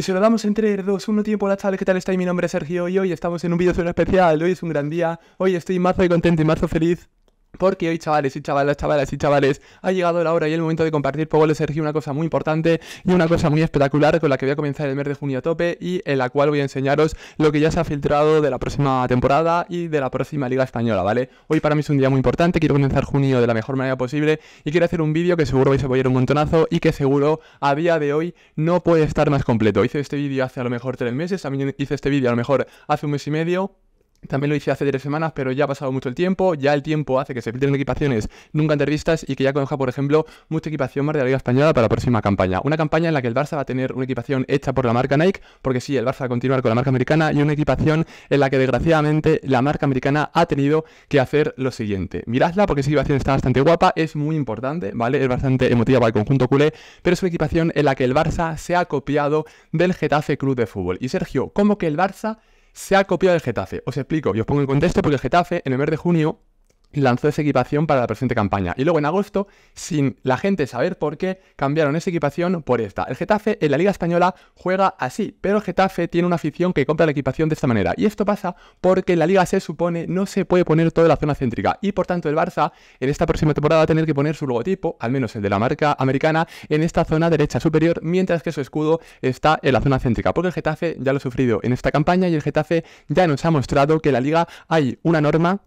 Y se lo damos entre dos, 2, 1, tiempo. Hola chavales, ¿qué tal estáis? Mi nombre es Sergio y hoy estamos en un vídeo especial. Hoy es un gran día. Hoy estoy mazo y contento y mazo feliz porque hoy, chavales y chavales, chavales y chavales, ha llegado la hora y el momento de compartir vosotros Sergio una cosa muy importante y una cosa muy espectacular con la que voy a comenzar el mes de junio a tope y en la cual voy a enseñaros lo que ya se ha filtrado de la próxima temporada y de la próxima Liga Española, ¿vale? Hoy para mí es un día muy importante, quiero comenzar junio de la mejor manera posible y quiero hacer un vídeo que seguro vais a apoyar un montonazo y que seguro a día de hoy no puede estar más completo. Hice este vídeo hace a lo mejor tres meses, también hice este vídeo a lo mejor hace un mes y medio, también lo hice hace tres semanas, pero ya ha pasado mucho el tiempo, ya el tiempo hace que se filtren equipaciones nunca entrevistas y que ya conozca, por ejemplo, mucha equipación más de la Liga Española para la próxima campaña. Una campaña en la que el Barça va a tener una equipación hecha por la marca Nike, porque sí, el Barça va a continuar con la marca americana, y una equipación en la que desgraciadamente la marca americana ha tenido que hacer lo siguiente. Miradla porque esa equipación está bastante guapa, es muy importante, ¿vale? Es bastante emotiva para el conjunto culé, pero es una equipación en la que el Barça se ha copiado del Getafe Club de Fútbol. Y Sergio, ¿cómo que el Barça se ha copiado el Getafe. Os explico y os pongo en contexto porque el Getafe en el mes de junio lanzó esa equipación para la presente campaña. Y luego en agosto, sin la gente saber por qué, cambiaron esa equipación por esta. El Getafe en la Liga Española juega así, pero el Getafe tiene una afición que compra la equipación de esta manera. Y esto pasa porque en la Liga se supone no se puede poner toda la zona céntrica. Y por tanto el Barça en esta próxima temporada va a tener que poner su logotipo, al menos el de la marca americana, en esta zona derecha superior, mientras que su escudo está en la zona céntrica. Porque el Getafe ya lo ha sufrido en esta campaña y el Getafe ya nos ha mostrado que en la Liga hay una norma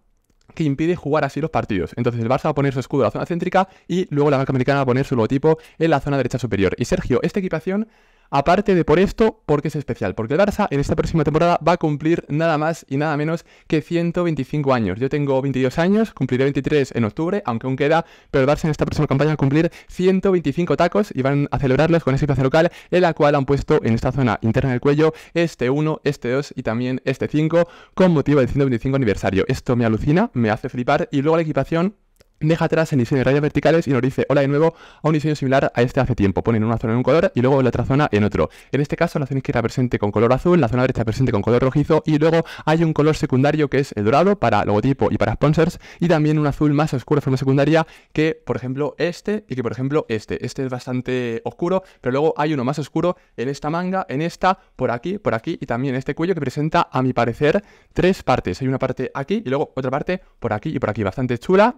que impide jugar así los partidos. Entonces el Barça va a poner su escudo en la zona céntrica y luego la marca americana va a poner su logotipo en la zona derecha superior. Y Sergio, esta equipación Aparte de por esto, porque es especial, porque el Barça en esta próxima temporada va a cumplir nada más y nada menos que 125 años. Yo tengo 22 años, cumpliré 23 en octubre, aunque aún queda, pero el Barça en esta próxima campaña va a cumplir 125 tacos y van a celebrarlos con ese plaza local, en la cual han puesto en esta zona interna del cuello este 1, este 2 y también este 5 con motivo del 125 aniversario. Esto me alucina, me hace flipar y luego la equipación deja atrás el diseño de rayas verticales y nos dice hola de nuevo a un diseño similar a este hace tiempo. Ponen una zona en un color y luego la otra zona en otro. En este caso la zona izquierda presente con color azul, la zona derecha presente con color rojizo y luego hay un color secundario que es el dorado para logotipo y para sponsors y también un azul más oscuro de forma secundaria que por ejemplo este y que por ejemplo este. Este es bastante oscuro, pero luego hay uno más oscuro en esta manga, en esta, por aquí, por aquí y también en este cuello que presenta a mi parecer tres partes. Hay una parte aquí y luego otra parte por aquí y por aquí. Bastante chula,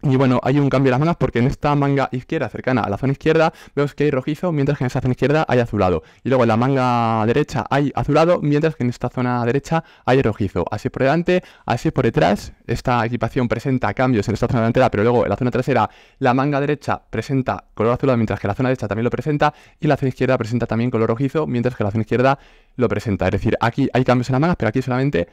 y bueno, hay un cambio en las mangas porque en esta manga izquierda, cercana a la zona izquierda, vemos que hay rojizo, mientras que en esta zona izquierda hay azulado. Y luego en la manga derecha hay azulado, mientras que en esta zona derecha hay rojizo. Así por delante, así por detrás. Esta equipación presenta cambios en esta zona delantera, pero luego en la zona trasera la manga derecha presenta color azulado, mientras que la zona derecha también lo presenta. Y la zona izquierda presenta también color rojizo, mientras que la zona izquierda lo presenta. Es decir, aquí hay cambios en las mangas, pero aquí solamente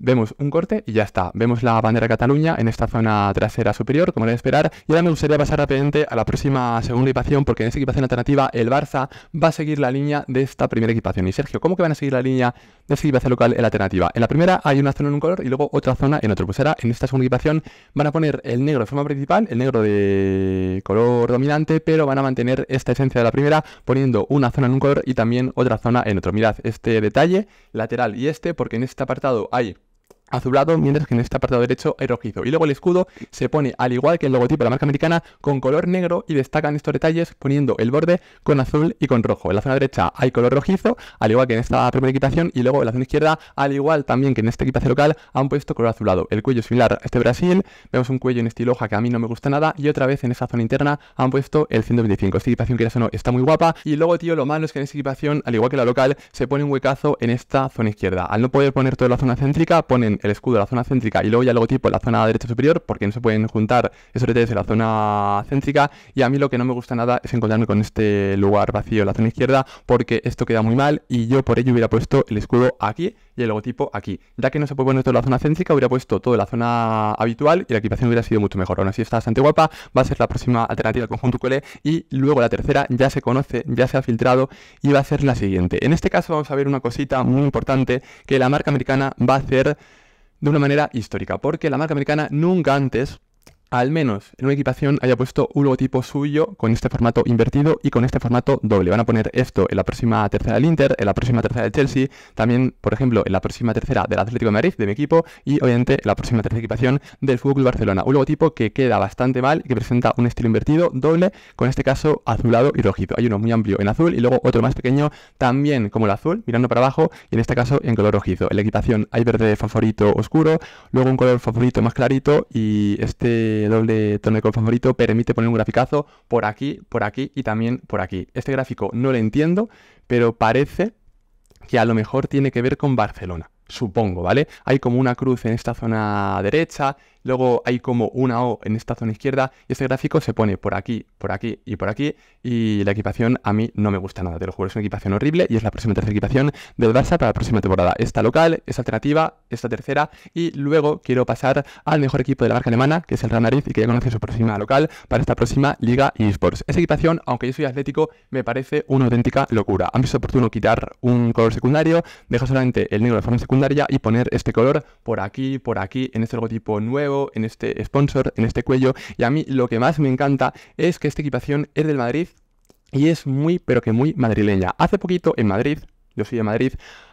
vemos un corte y ya está. Vemos la bandera Cataluña en esta zona trasera superior, como era de esperar. Y ahora me gustaría pasar rápidamente a la próxima segunda equipación, porque en esta equipación alternativa el Barça va a seguir la línea de esta primera equipación. Y Sergio, ¿cómo que van a seguir la línea de esta equipación local en la alternativa? En la primera hay una zona en un color y luego otra zona en otro. Pues ahora en esta segunda equipación van a poner el negro de forma principal, el negro de color dominante, pero van a mantener esta esencia de la primera poniendo una zona en un color y también otra zona en otro. Mirad este detalle lateral y este, porque en este apartado hay azulado, mientras que en este apartado derecho hay rojizo. Y luego el escudo se pone, al igual que el logotipo de la marca americana, con color negro y destacan estos detalles poniendo el borde con azul y con rojo. En la zona derecha hay color rojizo, al igual que en esta primera equitación, y luego en la zona izquierda, al igual también que en esta equipación local, han puesto color azulado. El cuello es similar a este Brasil, vemos un cuello en estilo hoja que a mí no me gusta nada, y otra vez en esa zona interna han puesto el 125. Esta equipación, que o no, está muy guapa. Y luego, tío, lo malo es que en esta equipación, al igual que la local, se pone un huecazo en esta zona izquierda. Al no poder poner toda la zona céntrica, ponen el escudo en la zona céntrica y luego ya el logotipo en la zona derecha superior, porque no se pueden juntar detalles en la zona céntrica. Y a mí lo que no me gusta nada es encontrarme con este lugar vacío en la zona izquierda, porque esto queda muy mal y yo por ello hubiera puesto el escudo aquí y el logotipo aquí. Ya que no se puede poner todo en la zona céntrica, hubiera puesto todo la zona habitual y la equipación hubiera sido mucho mejor. Aún así está bastante guapa, va a ser la próxima alternativa al conjunto QL y luego la tercera ya se conoce, ya se ha filtrado y va a ser la siguiente. En este caso vamos a ver una cosita muy importante que la marca americana va a hacer de una manera histórica, porque la marca americana nunca antes al menos en una equipación haya puesto un logotipo suyo con este formato invertido y con este formato doble. Van a poner esto en la próxima tercera del Inter, en la próxima tercera del Chelsea, también, por ejemplo, en la próxima tercera del Atlético de Madrid, de mi equipo, y obviamente en la próxima tercera equipación del Fútbol Barcelona. Un logotipo que queda bastante mal, y que presenta un estilo invertido doble, con este caso azulado y rojizo, Hay uno muy amplio en azul y luego otro más pequeño también como el azul, mirando para abajo, y en este caso en color rojizo. En la equipación hay verde favorito oscuro, luego un color favorito más clarito y este doble de con favorito permite poner un graficazo por aquí, por aquí y también por aquí. Este gráfico no lo entiendo, pero parece que a lo mejor tiene que ver con Barcelona. Supongo, ¿vale? Hay como una cruz en esta zona derecha, luego hay como una O en esta zona izquierda y este gráfico se pone por aquí, por aquí y por aquí y la equipación a mí no me gusta nada, te lo juro, es una equipación horrible y es la próxima tercera equipación del Barça para la próxima temporada. Esta local, esta alternativa, esta tercera y luego quiero pasar al mejor equipo de la marca alemana, que es el Real y que ya conoce su próxima local para esta próxima Liga eSports. Esa equipación, aunque yo soy atlético, me parece una auténtica locura. Han visto oportuno quitar un color secundario, dejar solamente el negro de forma secundaria y poner este color por aquí, por aquí, en este logotipo nuevo en este sponsor, en este cuello. Y a mí lo que más me encanta es que esta equipación es del Madrid y es muy, pero que muy madrileña. Hace poquito en Madrid, yo soy de Madrid,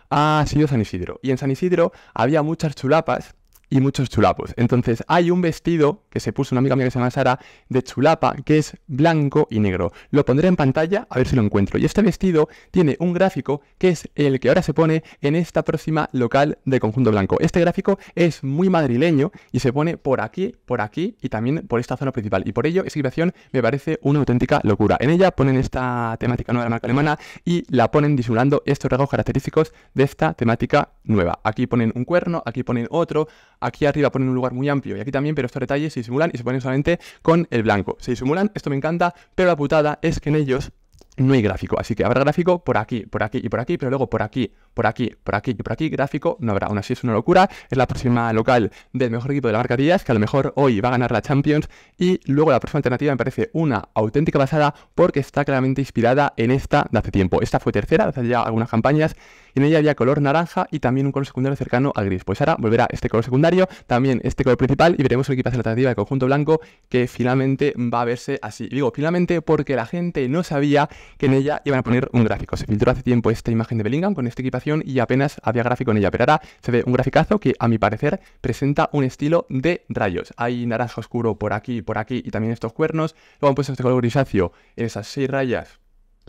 ha sido San Isidro. Y en San Isidro había muchas chulapas y muchos chulapos. Entonces hay un vestido que se puso una amiga mía que se llama Sara de chulapa que es blanco y negro. Lo pondré en pantalla a ver si lo encuentro. Y este vestido tiene un gráfico que es el que ahora se pone en esta próxima local de conjunto blanco. Este gráfico es muy madrileño y se pone por aquí, por aquí y también por esta zona principal. Y por ello esa creación me parece una auténtica locura. En ella ponen esta temática nueva de la marca alemana y la ponen disimulando estos rasgos característicos de esta temática nueva. Aquí ponen un cuerno, aquí ponen otro, aquí arriba ponen un lugar muy amplio y aquí también, pero estos detalles se disimulan y se ponen solamente con el blanco. Se disimulan, esto me encanta, pero la putada es que en ellos no hay gráfico. Así que habrá gráfico por aquí, por aquí y por aquí, pero luego por aquí, por aquí, por aquí y por aquí gráfico no habrá. Aún así es una locura. Es la próxima local del mejor equipo de la marca Díaz, que a lo mejor hoy va a ganar la Champions. Y luego la próxima alternativa me parece una auténtica basada porque está claramente inspirada en esta de hace tiempo. Esta fue tercera, hace ya algunas campañas en ella había color naranja y también un color secundario cercano al gris. Pues ahora volverá este color secundario, también este color principal y veremos una equipación alternativa de conjunto blanco que finalmente va a verse así. Digo finalmente porque la gente no sabía que en ella iban a poner un gráfico. Se filtró hace tiempo esta imagen de Bellingham con esta equipación y apenas había gráfico en ella, pero ahora se ve un graficazo que a mi parecer presenta un estilo de rayos. Hay naranja oscuro por aquí, y por aquí y también estos cuernos. Luego han puesto este color grisáceo en esas seis rayas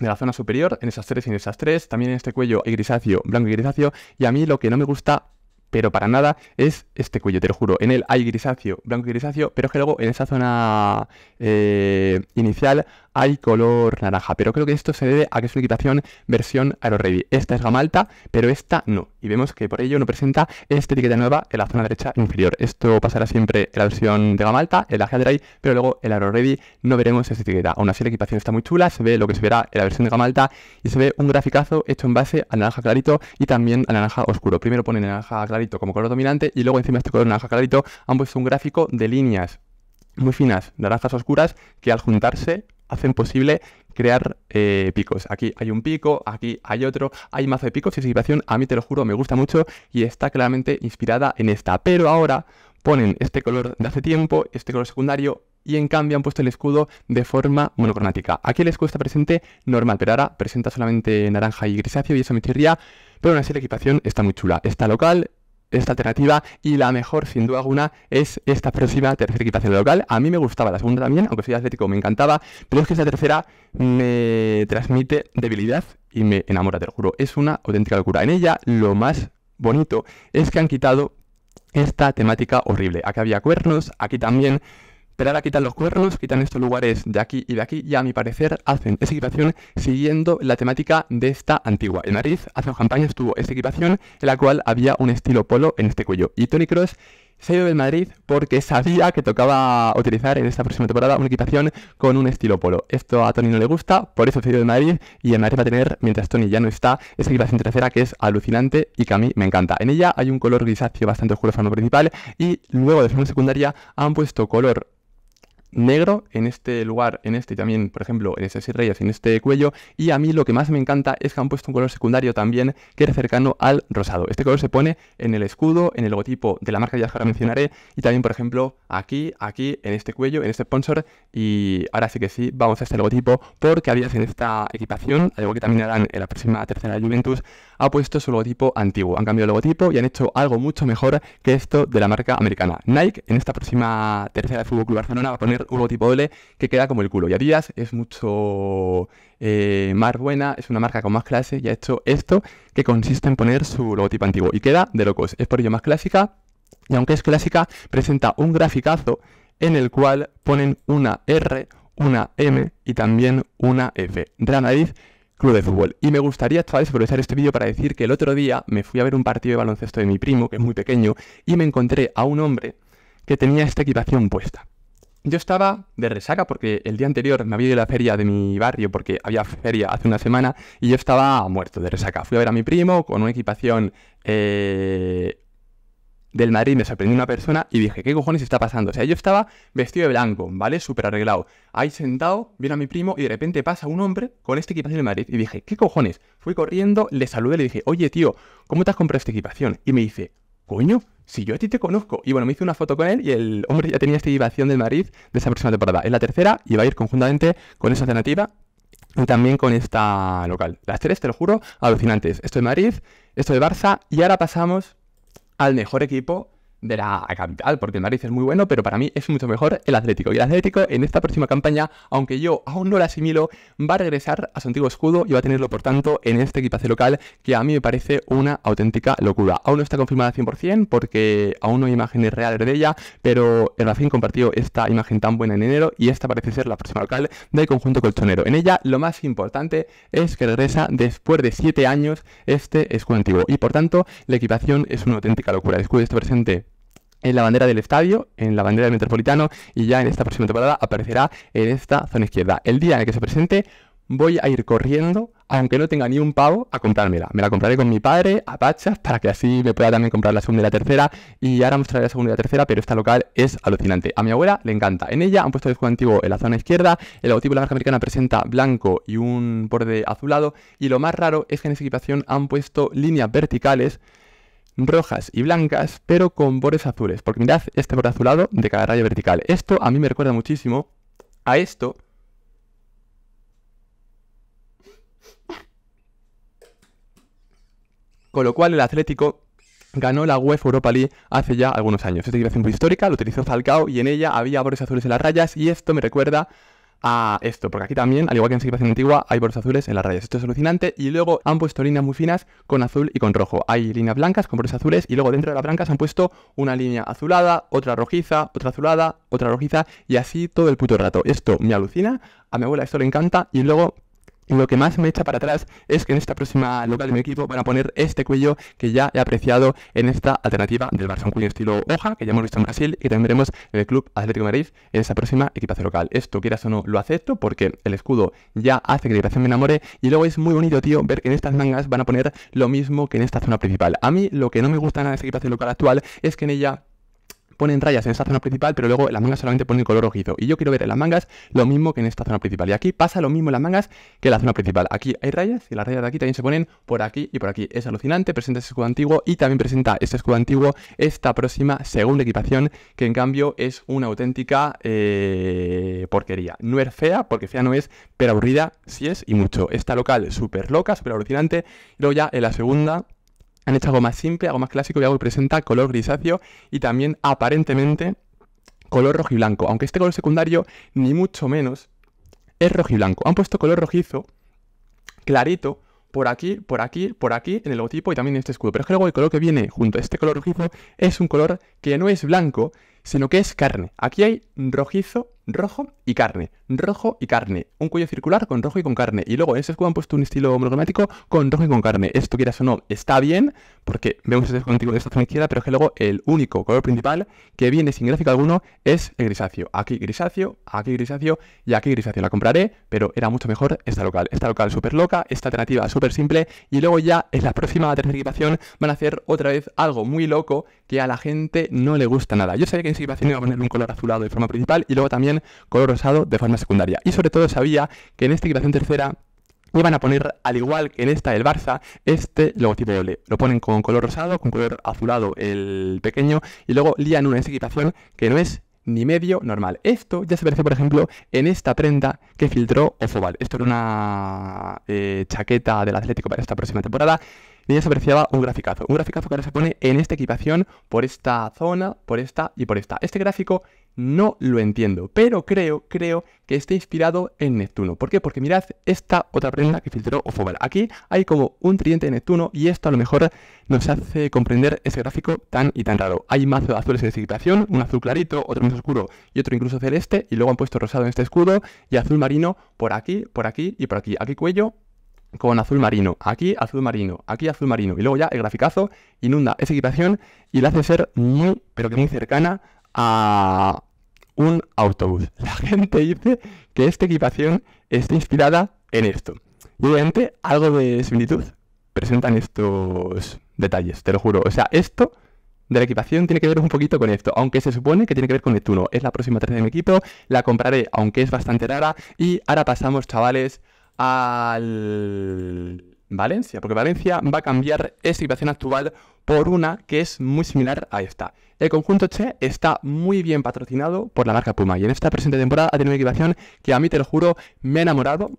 de la zona superior, en esas tres y en esas tres, también en este cuello hay grisáceo, blanco y grisáceo, y a mí lo que no me gusta pero para nada es este cuello, te lo juro. En él hay grisáceo, blanco y grisáceo, pero es que luego en esa zona eh, inicial hay color naranja. Pero creo que esto se debe a que es una equipación versión AeroReady. Esta es gama pero esta no. Y vemos que por ello no presenta esta etiqueta nueva en la zona derecha inferior. Esto pasará siempre en la versión de gama alta, en la Headray, pero luego en la AeroReady no veremos esta etiqueta. Aún así la equipación está muy chula, se ve lo que se verá en la versión de gama y se ve un graficazo hecho en base al naranja clarito y también al naranja oscuro. Primero ponen naranja clarito como color dominante y luego encima de este color naranja clarito han puesto un gráfico de líneas muy finas, naranjas oscuras, que al juntarse hacen posible crear eh, picos. Aquí hay un pico, aquí hay otro, hay mazo de picos y esa equipación a mí te lo juro me gusta mucho y está claramente inspirada en esta. Pero ahora ponen este color de hace tiempo, este color secundario y en cambio han puesto el escudo de forma monocromática. Aquí el escudo está presente normal, pero ahora presenta solamente naranja y grisáceo y eso me chirría, pero aún así la equipación está muy chula. Está local, esta alternativa y la mejor sin duda alguna es esta próxima tercera equipación local. A mí me gustaba la segunda también, aunque soy atlético me encantaba, pero es que esta tercera me transmite debilidad y me enamora, te lo juro. Es una auténtica locura. En ella lo más bonito es que han quitado esta temática horrible. Aquí había cuernos, aquí también pero ahora quitan los cuernos, quitan estos lugares de aquí y de aquí y a mi parecer hacen esa equipación siguiendo la temática de esta antigua. En Madrid hace un campañas estuvo esa equipación en la cual había un estilo polo en este cuello. Y Tony Cross se ha ido del Madrid porque sabía que tocaba utilizar en esta próxima temporada una equipación con un estilo polo. Esto a Tony no le gusta, por eso se ha ido del Madrid y el Madrid va a tener, mientras Tony ya no está, esa equipación trasera que es alucinante y que a mí me encanta. En ella hay un color grisáceo bastante oscuro forma principal y luego de forma secundaria han puesto color negro en este lugar, en este y también, por ejemplo, en este rayas reyes, en este cuello. Y a mí lo que más me encanta es que han puesto un color secundario también que es cercano al rosado. Este color se pone en el escudo, en el logotipo de la marca que ya ahora mencionaré, y también, por ejemplo, aquí, aquí, en este cuello, en este sponsor. Y ahora sí que sí, vamos a este logotipo porque había en esta equipación, algo que también harán en la próxima tercera de Juventus, ha puesto su logotipo antiguo. Han cambiado el logotipo y han hecho algo mucho mejor que esto de la marca americana. Nike en esta próxima tercera de Fútbol Club Barcelona va a poner un logotipo doble que queda como el culo. Y Adidas es mucho eh, más buena, es una marca con más clase y ha hecho esto que consiste en poner su logotipo antiguo. Y queda de locos. Es por ello más clásica. Y aunque es clásica, presenta un graficazo en el cual ponen una R, una M y también una F. Real Madrid, club de fútbol. Y me gustaría, vez aprovechar este vídeo para decir que el otro día me fui a ver un partido de baloncesto de mi primo, que es muy pequeño, y me encontré a un hombre que tenía esta equipación puesta. Yo estaba de resaca porque el día anterior me había ido a la feria de mi barrio porque había feria hace una semana y yo estaba muerto de resaca. Fui a ver a mi primo con una equipación eh, del Madrid, me sorprendió una persona y dije, ¿qué cojones está pasando? O sea, yo estaba vestido de blanco, ¿vale? Súper arreglado. Ahí sentado, viene a mi primo y de repente pasa un hombre con esta equipación del Madrid y dije, ¿qué cojones? Fui corriendo, le saludé, le dije, oye tío, ¿cómo te has comprado esta equipación? Y me dice, coño, si yo a ti te conozco. Y bueno, me hice una foto con él y el hombre ya tenía esta vibración del Madrid de esa próxima temporada. Es la tercera y va a ir conjuntamente con esa alternativa y también con esta local. Las tres, te lo juro, alucinantes. Esto de Madrid, esto de Barça y ahora pasamos al mejor equipo de la capital, porque el Madrid es muy bueno, pero para mí es mucho mejor el Atlético. Y el Atlético en esta próxima campaña, aunque yo aún no la asimilo, va a regresar a su antiguo escudo y va a tenerlo, por tanto, en este equipaje local, que a mí me parece una auténtica locura. Aún no está confirmada 100% porque aún no hay imágenes reales de ella, pero el Racing compartió esta imagen tan buena en enero y esta parece ser la próxima local del conjunto colchonero. En ella, lo más importante es que regresa después de 7 años este escudo antiguo y, por tanto, la equipación es una auténtica locura. El escudo está presente en la bandera del estadio, en la bandera del Metropolitano y ya en esta próxima temporada aparecerá en esta zona izquierda. El día en el que se presente voy a ir corriendo, aunque no tenga ni un pavo, a comprármela. Me la compraré con mi padre, a Pachas, para que así me pueda también comprar la segunda y la tercera. Y ahora mostraré la segunda y la tercera, pero esta local es alucinante. A mi abuela le encanta. En ella han puesto el escudo antiguo en la zona izquierda. El logotipo de la marca americana presenta blanco y un borde azulado. Y lo más raro es que en esa equipación han puesto líneas verticales rojas y blancas, pero con bordes azules. Porque mirad este borde azulado de cada raya vertical. Esto a mí me recuerda muchísimo a esto. Con lo cual el Atlético ganó la UEFA Europa League hace ya algunos años. Esta muy histórica lo utilizó Falcao y en ella había bordes azules en las rayas y esto me recuerda a esto, porque aquí también, al igual que en Civilización Antigua, hay bordes azules en las rayas. Esto es alucinante. Y luego han puesto líneas muy finas con azul y con rojo. Hay líneas blancas con bordes azules y luego dentro de las blancas han puesto una línea azulada, otra rojiza, otra azulada, otra rojiza y así todo el puto rato. Esto me alucina, a mi abuela esto le encanta y luego y lo que más me echa para atrás es que en esta próxima local de mi equipo van a poner este cuello que ya he apreciado en esta alternativa del Barça, un cuello estilo hoja que ya hemos visto en Brasil y que también veremos en el Club Atlético de Madrid en esa próxima equipación local. Esto, quieras o no, lo acepto porque el escudo ya hace que la equipación me enamore y luego es muy bonito, tío, ver que en estas mangas van a poner lo mismo que en esta zona principal. A mí lo que no me gusta nada de esta equipación local actual es que en ella ponen rayas en esta zona principal, pero luego las mangas solamente ponen color rojizo. Y yo quiero ver en las mangas lo mismo que en esta zona principal. Y aquí pasa lo mismo en las mangas que en la zona principal. Aquí hay rayas y las rayas de aquí también se ponen por aquí y por aquí. Es alucinante, presenta ese escudo antiguo y también presenta este escudo antiguo esta próxima segunda equipación, que en cambio es una auténtica eh, porquería. No es fea, porque fea no es, pero aburrida sí es y mucho. Esta local súper loca, súper alucinante. Y luego ya en la segunda... Han hecho algo más simple, algo más clásico y algo que presenta color grisáceo y también aparentemente color rojo y blanco. Aunque este color secundario, ni mucho menos, es rojo y blanco. Han puesto color rojizo, clarito, por aquí, por aquí, por aquí, en el logotipo y también en este escudo. Pero es que luego el color que viene junto a este color rojizo es un color que no es blanco, sino que es carne. Aquí hay rojizo rojo y carne, rojo y carne, un cuello circular con rojo y con carne, y luego en ese escudo han puesto un estilo monocromático con rojo y con carne. Esto quieras o no, está bien, porque vemos ese escudo de esta zona izquierda, pero es que luego el único color principal que viene sin gráfico alguno es el grisáceo. Aquí grisáceo, aquí grisáceo y aquí grisáceo. La compraré, pero era mucho mejor esta local. Esta local súper loca, esta alternativa súper simple, y luego ya en la próxima tercera equipación van a hacer otra vez algo muy loco que a la gente no le gusta nada. Yo sabía que en esa equipación iba a poner un color azulado de forma principal y luego también color rosado de forma secundaria. Y sobre todo sabía que en esta equipación tercera iban a poner, al igual que en esta del Barça, este logotipo doble. Lo ponen con color rosado, con color azulado el pequeño, y luego lían una equipación que no es ni medio normal. Esto ya se parece, por ejemplo, en esta prenda que filtró Ofobal. Esto era una eh, chaqueta del Atlético para esta próxima temporada y ya se apreciaba un graficazo. Un graficazo que ahora se pone en esta equipación, por esta zona, por esta y por esta. Este gráfico no lo entiendo, pero creo, creo que esté inspirado en Neptuno. ¿Por qué? Porque mirad esta otra prenda que filtró Ofobal. Aquí hay como un tridente de Neptuno y esto a lo mejor nos hace comprender ese gráfico tan y tan raro. Hay de azules esta equipación, un azul clarito, otro más oscuro y otro incluso celeste, y luego han puesto rosado en este escudo y azul marino por aquí, por aquí y por aquí. Aquí cuello, con azul marino, aquí azul marino, aquí azul marino, y luego ya el graficazo inunda esa equipación y la hace ser muy, pero que muy cercana a un autobús. La gente dice que esta equipación está inspirada en esto. Y obviamente algo de similitud presentan estos detalles, te lo juro. O sea, esto de la equipación tiene que ver un poquito con esto, aunque se supone que tiene que ver con Neptuno. Es la próxima tercera de mi equipo, la compraré, aunque es bastante rara. Y ahora pasamos, chavales, al Valencia, porque Valencia va a cambiar esa situación actual por una que es muy similar a esta. El conjunto Che está muy bien patrocinado por la marca Puma y en esta presente temporada ha tenido una equipación que a mí te lo juro me ha enamorado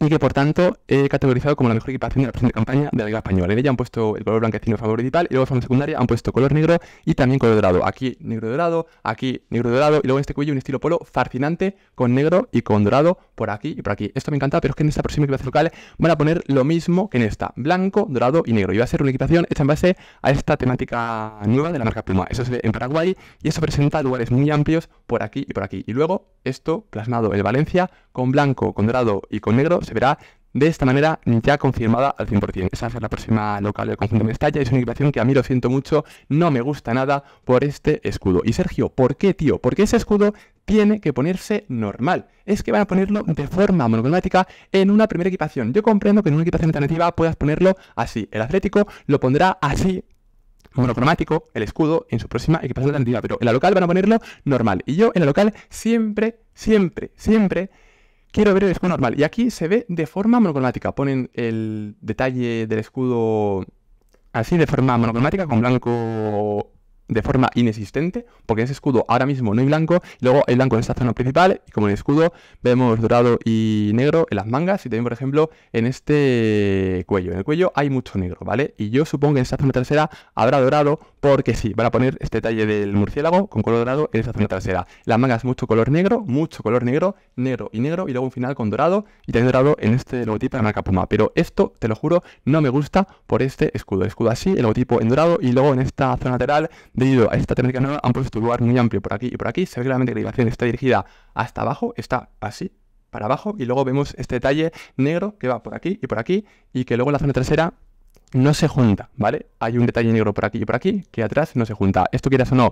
y que por tanto he categorizado como la mejor equipación de la presente campaña de la Liga Española. En ella han puesto el color blanquecino favor tal y luego en secundaria han puesto color negro y también color dorado. Aquí negro dorado, aquí negro dorado y luego en este cuello un estilo polo fascinante con negro y con dorado por aquí y por aquí. Esto me encanta, pero es que en esta próxima equipación local van a poner lo mismo que en esta, blanco, dorado y negro. Y va a ser una equipación hecha en base a esta temática nueva de la marca Pluma. Eso se ve en Paraguay y eso presenta lugares muy amplios por aquí y por aquí. Y luego esto plasmado en Valencia con blanco, con dorado y con negro se verá de esta manera ya confirmada al 100%. Esa es la próxima local del conjunto de Mestalla. Es una equipación que a mí lo siento mucho, no me gusta nada por este escudo. Y Sergio, ¿por qué, tío? Porque ese escudo tiene que ponerse normal. Es que van a ponerlo de forma monocromática en una primera equipación. Yo comprendo que en una equipación alternativa puedas ponerlo así. El Atlético lo pondrá así monocromático, el escudo, en su próxima equipación alternativa. Pero en la local van a ponerlo normal. Y yo en la local siempre, siempre, siempre Quiero ver el escudo normal. Y aquí se ve de forma monocromática. Ponen el detalle del escudo así de forma monocromática con blanco de forma inexistente, porque ese escudo ahora mismo no hay blanco, luego el blanco en esta zona principal, y como en el escudo vemos dorado y negro en las mangas, y también, por ejemplo, en este cuello. En el cuello hay mucho negro, ¿vale? Y yo supongo que en esta zona trasera habrá dorado, porque sí, van a poner este detalle del murciélago con color dorado en esta zona trasera. Las mangas mucho color negro, mucho color negro, negro y negro, y luego un final con dorado, y también dorado en este logotipo de marca Puma. Pero esto, te lo juro, no me gusta por este escudo. escudo así, el logotipo en dorado, y luego en esta zona lateral a esta técnica nueva han puesto un lugar muy amplio por aquí y por aquí. Se ve claramente que la elevación está dirigida hasta abajo, está así, para abajo, y luego vemos este detalle negro que va por aquí y por aquí, y que luego en la zona trasera no se junta, ¿vale? Hay un detalle negro por aquí y por aquí, que atrás no se junta. Esto quieras o no,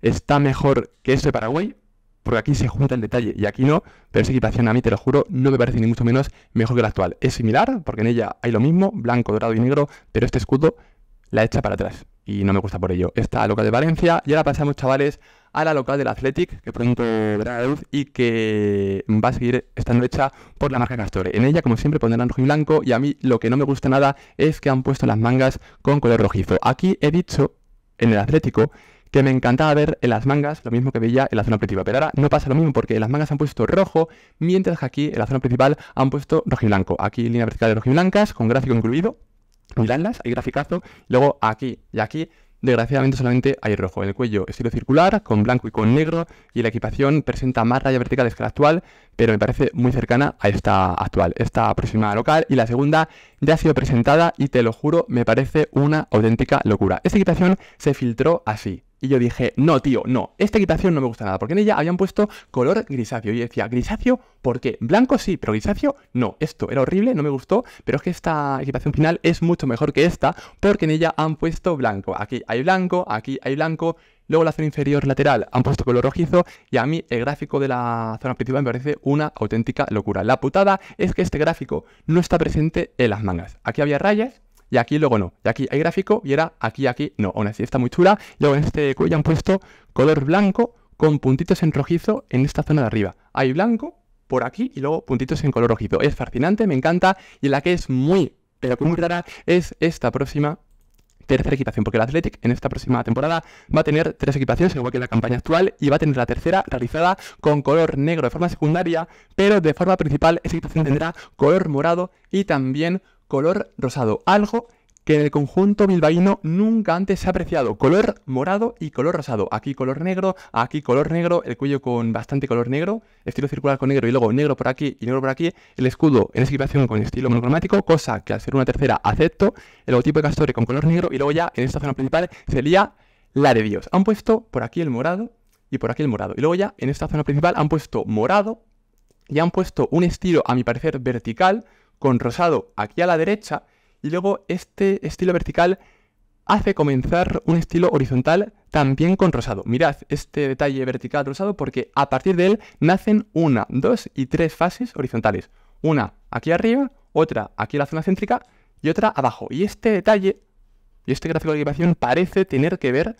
está mejor que ese Paraguay, porque aquí se junta el detalle y aquí no, pero esa equipación a mí, te lo juro, no me parece ni mucho menos mejor que la actual. Es similar, porque en ella hay lo mismo, blanco, dorado y negro, pero este escudo la echa para atrás y no me gusta por ello. Esta local de Valencia y ahora pasamos, chavales, a la local del Athletic, que pronto verá la luz y que va a seguir estando hecha por la marca Castore. En ella, como siempre, pondrán rojo y blanco y a mí lo que no me gusta nada es que han puesto las mangas con color rojizo. Aquí he dicho, en el Atlético, que me encantaba ver en las mangas lo mismo que veía en la zona principal. Pero ahora no pasa lo mismo porque en las mangas han puesto rojo, mientras que aquí en la zona principal han puesto rojo y blanco. Aquí línea vertical de rojo y blancas, con gráfico incluido, miradlas, hay graficazo. Luego aquí y aquí, desgraciadamente solamente hay rojo. El cuello estilo circular, con blanco y con negro, y la equipación presenta más rayas verticales que la actual, pero me parece muy cercana a esta actual, esta aproximada local. Y la segunda ya ha sido presentada y te lo juro, me parece una auténtica locura. Esta equipación se filtró así, y yo dije, no, tío, no, esta equipación no me gusta nada, porque en ella habían puesto color grisáceo. Y yo decía, grisáceo, ¿por qué? Blanco sí, pero grisáceo no. Esto era horrible, no me gustó, pero es que esta equipación final es mucho mejor que esta, porque en ella han puesto blanco. Aquí hay blanco, aquí hay blanco, Luego la zona inferior lateral han puesto color rojizo y a mí el gráfico de la zona principal me parece una auténtica locura. La putada es que este gráfico no está presente en las mangas. Aquí había rayas, y aquí luego no. Y aquí hay gráfico y era aquí, aquí, no. Aún así está muy chula. Luego en este cuello han puesto color blanco con puntitos en rojizo en esta zona de arriba. Hay blanco por aquí y luego puntitos en color rojizo. Es fascinante, me encanta. Y la que es muy, pero que muy rara, es esta próxima tercera equipación, porque el Athletic en esta próxima temporada va a tener tres equipaciones, igual que la campaña actual, y va a tener la tercera realizada con color negro de forma secundaria, pero de forma principal esa equipación tendrá color morado y también color rosado, algo que en el conjunto bilbaíno nunca antes se ha apreciado. Color morado y color rosado. Aquí color negro, aquí color negro, el cuello con bastante color negro, estilo circular con negro y luego negro por aquí y negro por aquí. El escudo en equipación con estilo monocromático, cosa que al ser una tercera acepto. El logotipo de Castore con color negro y luego ya en esta zona principal sería la de Dios. Han puesto por aquí el morado y por aquí el morado. Y luego ya en esta zona principal han puesto morado y han puesto un estilo, a mi parecer, vertical con rosado aquí a la derecha y luego este estilo vertical hace comenzar un estilo horizontal también con rosado. Mirad este detalle vertical rosado porque a partir de él nacen una, dos y tres fases horizontales. Una aquí arriba, otra aquí en la zona céntrica y otra abajo. Y este detalle y este gráfico de equipación parece tener que ver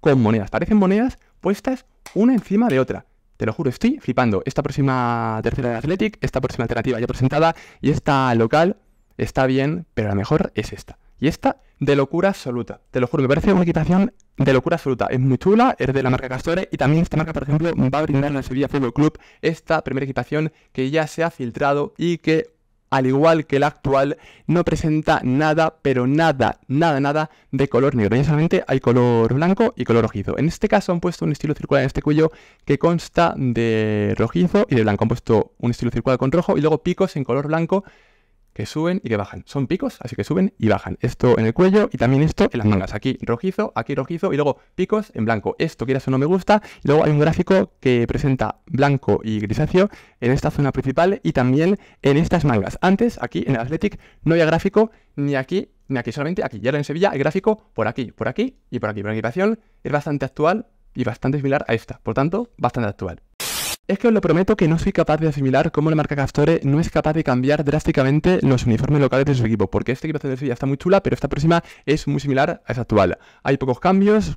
con monedas. Parecen monedas puestas una encima de otra. Te lo juro, estoy flipando. Esta próxima tercera de Athletic, esta próxima alternativa ya presentada y esta local está bien, pero la mejor es esta. Y esta de locura absoluta. Te lo juro, me parece una equipación de locura absoluta. Es muy chula, es de la marca Castore y también esta marca, por ejemplo, va a brindar en el Sevilla Fútbol Club esta primera equipación que ya se ha filtrado y que al igual que el actual, no presenta nada, pero nada, nada, nada de color negro. Ya solamente hay color blanco y color rojizo. En este caso han puesto un estilo circular en este cuello que consta de rojizo y de blanco. Han puesto un estilo circular con rojo y luego picos en color blanco que suben y que bajan. Son picos, así que suben y bajan. Esto en el cuello y también esto en las mangas. Aquí rojizo, aquí rojizo y luego picos en blanco. Esto quieras o no me gusta. luego hay un gráfico que presenta blanco y grisáceo en esta zona principal y también en estas mangas. Antes, aquí en el Athletic, no había gráfico ni aquí ni aquí, solamente aquí. ya en Sevilla el gráfico por aquí, por aquí y por aquí. Pero la equipación es bastante actual y bastante similar a esta. Por tanto, bastante actual. Es que os lo prometo que no soy capaz de asimilar cómo la marca Castore no es capaz de cambiar drásticamente los uniformes locales de su equipo, porque este equipo de Sevilla está muy chula, pero esta próxima es muy similar a esa actual. Hay pocos cambios,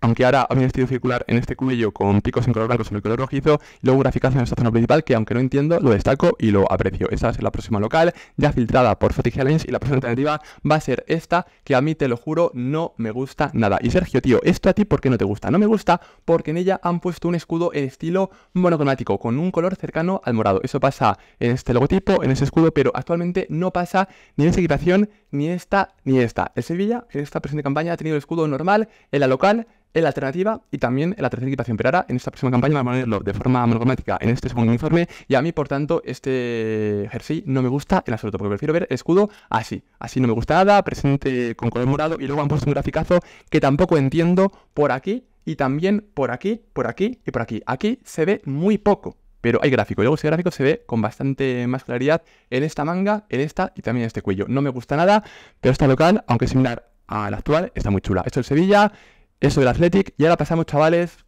aunque ahora había un estilo circular en este cuello con picos en color blanco sobre el color rojizo, y luego graficación en esta zona principal que aunque no entiendo, lo destaco y lo aprecio. Esa es la próxima local, ya filtrada por Fatigue y la próxima alternativa va a ser esta, que a mí te lo juro, no me gusta nada. Y Sergio, tío, ¿esto a ti por qué no te gusta? No me gusta porque en ella han puesto un escudo en estilo monocromático, con un color cercano al morado. Eso pasa en este logotipo, en ese escudo, pero actualmente no pasa ni en esa equipación, ni esta, ni esta. El Sevilla, en esta presente campaña, ha tenido el escudo normal, en la local, en la alternativa y también en la tercera equipación. Pero ahora, en esta próxima campaña, vamos a ponerlo de forma monogramática en este segundo informe Y a mí, por tanto, este jersey no me gusta en absoluto, porque prefiero ver el escudo así. Así no me gusta nada, presente con color morado. Y luego han puesto un graficazo que tampoco entiendo por aquí y también por aquí, por aquí y por aquí. Aquí se ve muy poco pero hay gráfico. luego ese gráfico se ve con bastante más claridad en esta manga, en esta y también en este cuello. No me gusta nada, pero esta local, aunque es similar a la actual, está muy chula. Esto es Sevilla, eso del Athletic. Y ahora pasamos, chavales,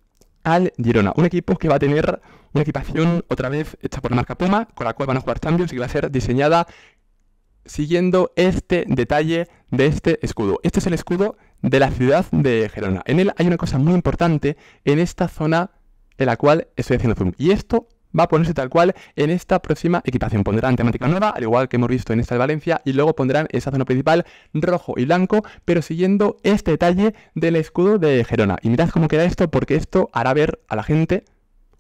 al Girona. Un equipo que va a tener una equipación otra vez hecha por la marca Puma, con la cual van a jugar Champions y va a ser diseñada siguiendo este detalle de este escudo. Este es el escudo de la ciudad de Girona, En él hay una cosa muy importante en esta zona en la cual estoy haciendo zoom. Y esto va a ponerse tal cual en esta próxima equipación. Pondrán temática nueva, al igual que hemos visto en esta de Valencia, y luego pondrán esa zona principal rojo y blanco, pero siguiendo este detalle del escudo de Gerona. Y mirad cómo queda esto, porque esto hará ver a la gente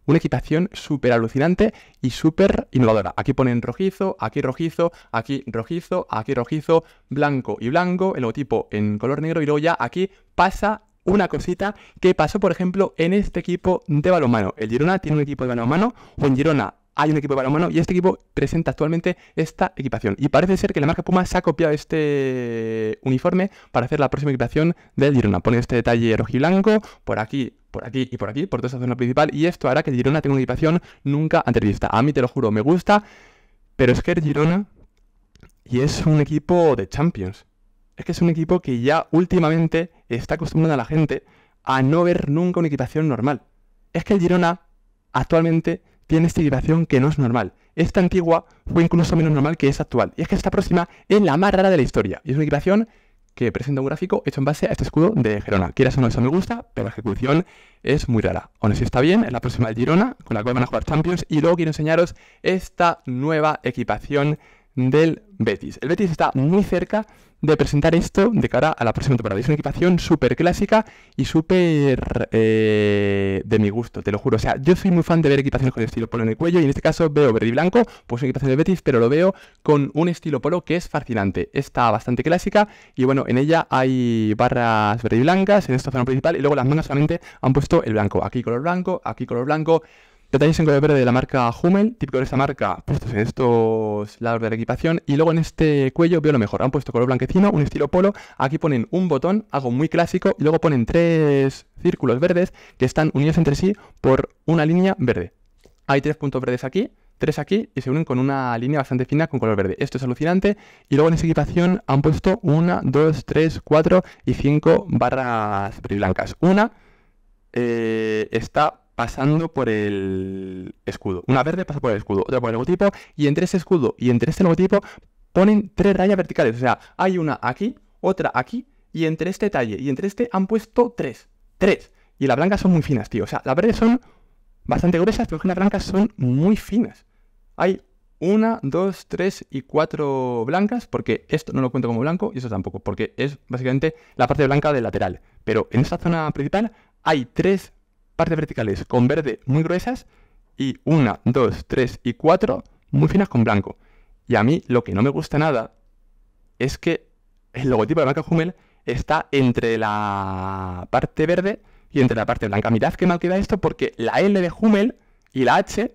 una equipación súper alucinante y súper innovadora. Aquí ponen rojizo, aquí rojizo, aquí rojizo, aquí rojizo, blanco y blanco, el logotipo en color negro, y luego ya aquí pasa una cosita que pasó, por ejemplo, en este equipo de balonmano. El Girona tiene un equipo de balonmano, o en Girona hay un equipo de balonmano, y este equipo presenta actualmente esta equipación. Y parece ser que la marca Puma se ha copiado este uniforme para hacer la próxima equipación del Girona. Pone este detalle blanco por aquí por aquí y por aquí, por toda esa zona principal, y esto hará que el Girona tenga una equipación nunca antes vista. A mí te lo juro, me gusta, pero es que el Girona y es un equipo de Champions es que es un equipo que ya últimamente está acostumbrando a la gente a no ver nunca una equipación normal. Es que el Girona actualmente tiene esta equipación que no es normal. Esta antigua fue incluso menos normal que esta actual. Y es que esta próxima es la más rara de la historia. Y es una equipación que presenta un gráfico hecho en base a este escudo de Girona Quieras o no, eso me gusta, pero la ejecución es muy rara. no si está bien, es la próxima del Girona, con la cual van a jugar Champions. Y luego quiero enseñaros esta nueva equipación del Betis. El Betis está muy cerca de presentar esto de cara a la próxima temporada. Es una equipación súper clásica y súper eh, de mi gusto, te lo juro. O sea, yo soy muy fan de ver equipaciones con estilo polo en el cuello y en este caso veo verde y blanco, pues una equipación de Betis, pero lo veo con un estilo polo que es fascinante. Está bastante clásica y bueno, en ella hay barras verde y blancas en esta zona principal y luego las mangas solamente han puesto el blanco. Aquí color blanco, aquí color blanco tenéis en color verde de la marca Hummel, típico de esa marca, puestos en estos lados de la equipación. Y luego en este cuello veo lo mejor. Han puesto color blanquecino, un estilo polo. Aquí ponen un botón, algo muy clásico. Y luego ponen tres círculos verdes que están unidos entre sí por una línea verde. Hay tres puntos verdes aquí, tres aquí y se unen con una línea bastante fina con color verde. Esto es alucinante. Y luego en esa equipación han puesto una, dos, tres, cuatro y cinco barras blancas. Una eh, está pasando por el escudo. Una verde pasa por el escudo, otra por el logotipo, y entre ese escudo y entre este logotipo ponen tres rayas verticales. O sea, hay una aquí, otra aquí, y entre este talle y entre este han puesto tres. Tres. Y las blancas son muy finas, tío. O sea, las verdes son bastante gruesas, pero las blancas son muy finas. Hay una, dos, tres y cuatro blancas, porque esto no lo cuento como blanco y eso tampoco, porque es básicamente la parte blanca del lateral. Pero en esta zona principal hay tres partes verticales con verde muy gruesas y una, dos, tres y cuatro muy finas con blanco. Y a mí lo que no me gusta nada es que el logotipo de la marca Hummel está entre la parte verde y entre la parte blanca. Mirad qué mal queda esto porque la L de Hummel y la H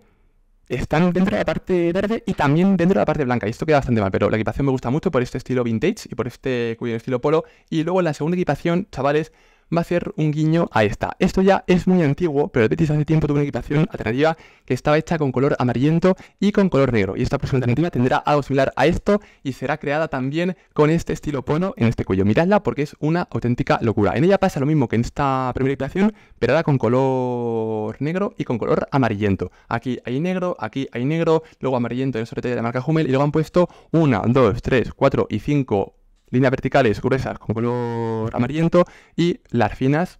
están dentro de la parte verde y también dentro de la parte blanca. Y esto queda bastante mal, pero la equipación me gusta mucho por este estilo vintage y por este cuyo estilo polo. Y luego la segunda equipación, chavales, va a hacer un guiño a esta. Esto ya es muy antiguo, pero el hace tiempo tuvo una equipación alternativa que estaba hecha con color amarillento y con color negro. Y esta próxima alternativa tendrá algo similar a esto y será creada también con este estilo pono en este cuello. Miradla porque es una auténtica locura. En ella pasa lo mismo que en esta primera equipación, pero ahora con color negro y con color amarillento. Aquí hay negro, aquí hay negro, luego amarillento en el de la marca Hummel y luego han puesto una, dos, tres, cuatro y 5 líneas verticales gruesas con color mm. amarillento y las finas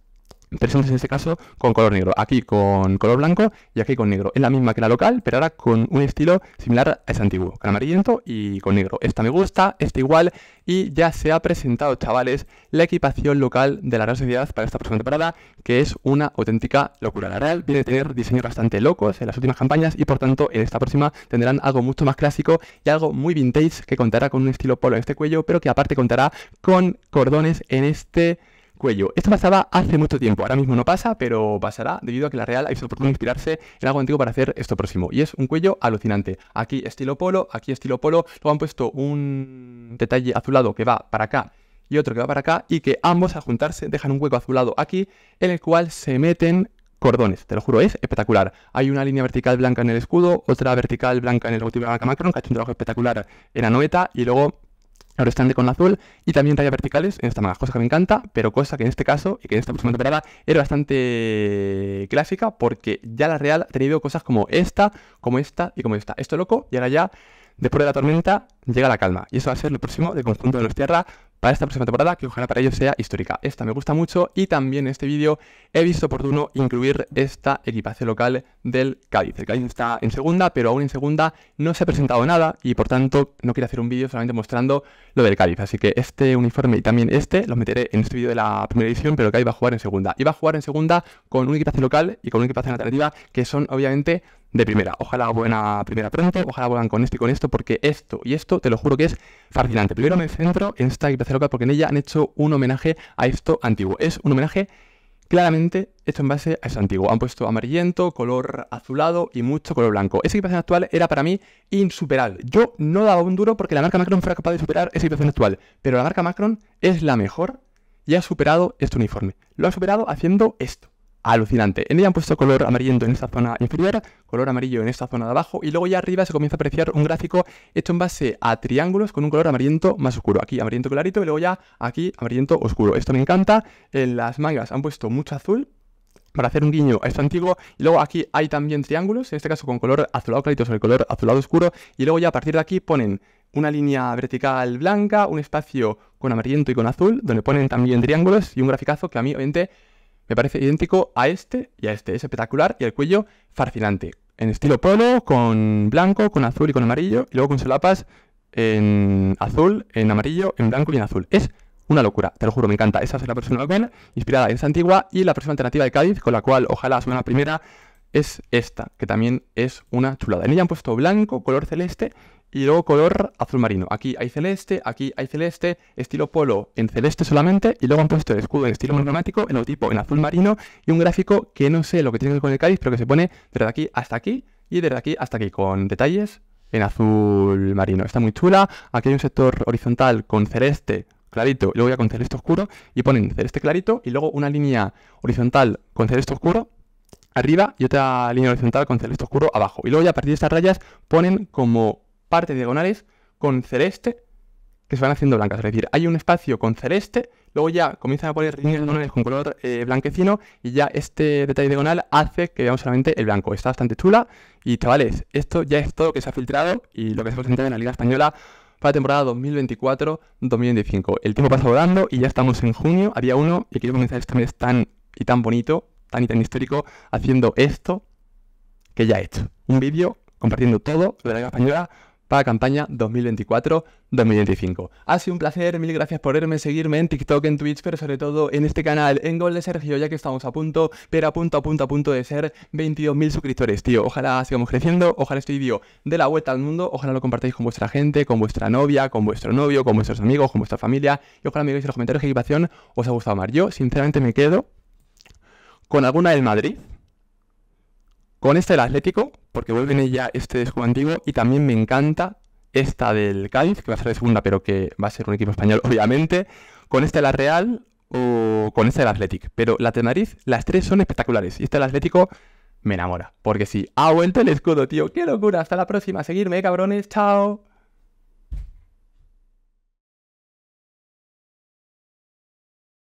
personas en este caso con color negro, aquí con color blanco y aquí con negro. Es la misma que la local, pero ahora con un estilo similar a ese antiguo, con amarillento y con negro. Esta me gusta, esta igual y ya se ha presentado, chavales, la equipación local de la Real Sociedad para esta próxima temporada, que es una auténtica locura. La Real viene a tener diseños bastante locos en las últimas campañas y por tanto en esta próxima tendrán algo mucho más clásico y algo muy vintage que contará con un estilo polo en este cuello, pero que aparte contará con cordones en este Cuello. Esto pasaba hace mucho tiempo, ahora mismo no pasa, pero pasará debido a que la Real ha visto de inspirarse en algo antiguo para hacer esto próximo. Y es un cuello alucinante. Aquí estilo polo, aquí estilo polo, luego han puesto un detalle azulado que va para acá y otro que va para acá y que ambos al juntarse dejan un hueco azulado aquí en el cual se meten cordones, te lo juro, es espectacular. Hay una línea vertical blanca en el escudo, otra vertical blanca en el logotipo de la Macron, que ha hecho un trabajo espectacular en la noeta, y luego Ahora están de con azul y también rayas verticales, en esta manga, cosa que me encanta, pero cosa que en este caso y que en esta próxima temporada era bastante clásica porque ya la Real ha tenido cosas como esta, como esta y como esta. Esto loco y ahora ya, después de la tormenta, llega la calma. Y eso va a ser lo próximo de conjunto de los Tierra para esta próxima temporada que ojalá para ellos sea histórica. Esta me gusta mucho y también en este vídeo he visto oportuno incluir esta equipación local del Cádiz. El Cádiz está en segunda, pero aún en segunda no se ha presentado nada y por tanto no quiero hacer un vídeo solamente mostrando lo del Cádiz. Así que este uniforme y también este los meteré en este vídeo de la primera edición, pero el Cádiz va a jugar en segunda. Y va a jugar en segunda con un equipación local y con una equipación alternativa que son obviamente de primera. Ojalá buena primera prenda, ojalá vuelan con esto y con esto, porque esto y esto te lo juro que es fascinante. Primero me centro en esta equipación local porque en ella han hecho un homenaje a esto antiguo. Es un homenaje claramente esto en base a esto antiguo. Han puesto amarillento, color azulado y mucho color blanco. Esa equipación actual era para mí insuperable. Yo no daba un duro porque la marca Macron fuera capaz de superar esa equipación actual, pero la marca Macron es la mejor y ha superado este uniforme. Lo ha superado haciendo esto alucinante. En ella han puesto color amarillento en esta zona inferior, color amarillo en esta zona de abajo y luego ya arriba se comienza a apreciar un gráfico hecho en base a triángulos con un color amarillento más oscuro. Aquí amarillento clarito y luego ya aquí amarillento oscuro. Esto me encanta. En las mangas han puesto mucho azul para hacer un guiño a esto antiguo. Y luego aquí hay también triángulos, en este caso con color azulado clarito sobre el color azulado oscuro. Y luego ya a partir de aquí ponen una línea vertical blanca, un espacio con amarillento y con azul, donde ponen también triángulos y un graficazo que a mí obviamente me parece idéntico a este y a este. Es espectacular y el cuello farcinante. En estilo polo, con blanco, con azul y con amarillo. Y luego con solapas en azul, en amarillo, en blanco y en azul. Es una locura, te lo juro, me encanta. Esa es la versión Open, inspirada en esa antigua. Y la próxima alternativa de Cádiz, con la cual ojalá sea la primera, es esta, que también es una chulada. En ella han puesto blanco, color celeste y luego color azul marino. Aquí hay celeste, aquí hay celeste, estilo polo en celeste solamente, y luego han puesto el escudo en estilo en el tipo en azul marino, y un gráfico que no sé lo que tiene que ver con el Cádiz pero que se pone desde aquí hasta aquí, y desde aquí hasta aquí, con detalles en azul marino. Está muy chula, aquí hay un sector horizontal con celeste clarito, y luego ya con celeste oscuro, y ponen celeste clarito, y luego una línea horizontal con celeste oscuro, arriba y otra línea horizontal con celeste oscuro abajo. Y luego ya a partir de estas rayas ponen como partes diagonales con celeste que se van haciendo blancas. Es decir, hay un espacio con celeste, luego ya comienzan a poner líneas diagonales con color eh, blanquecino y ya este detalle diagonal hace que veamos solamente el blanco. Está bastante chula y chavales, esto ya es todo que se ha filtrado y lo que se presenta en la Liga Española para la temporada 2024-2025. El tiempo pasa volando y ya estamos en junio, había uno y quiero comenzar este mes tan y tan bonito, tan y tan histórico, haciendo esto que ya he hecho. Un vídeo compartiendo todo lo de la Liga Española para campaña 2024-2025. Ha sido un placer, mil gracias por verme, seguirme en TikTok, en Twitch, pero sobre todo en este canal, en Gol de Sergio, ya que estamos a punto, pero a punto, a punto, a punto de ser 22.000 suscriptores, tío. Ojalá sigamos creciendo, ojalá este vídeo dé la vuelta al mundo, ojalá lo compartáis con vuestra gente, con vuestra novia, con vuestro novio, con vuestros amigos, con vuestra familia, y ojalá me digáis en los comentarios qué equipación os ha gustado más. Yo, sinceramente, me quedo con alguna del Madrid, con esta del Atlético, porque vuelven ya este escudo antiguo, y también me encanta esta del Cádiz, que va a ser de segunda, pero que va a ser un equipo español, obviamente, con esta de la Real o con esta del Atlético. Pero la de nariz, las tres son espectaculares, y esta del Atlético me enamora, porque sí, ha vuelto el escudo, tío, qué locura, hasta la próxima, seguirme, cabrones, chao.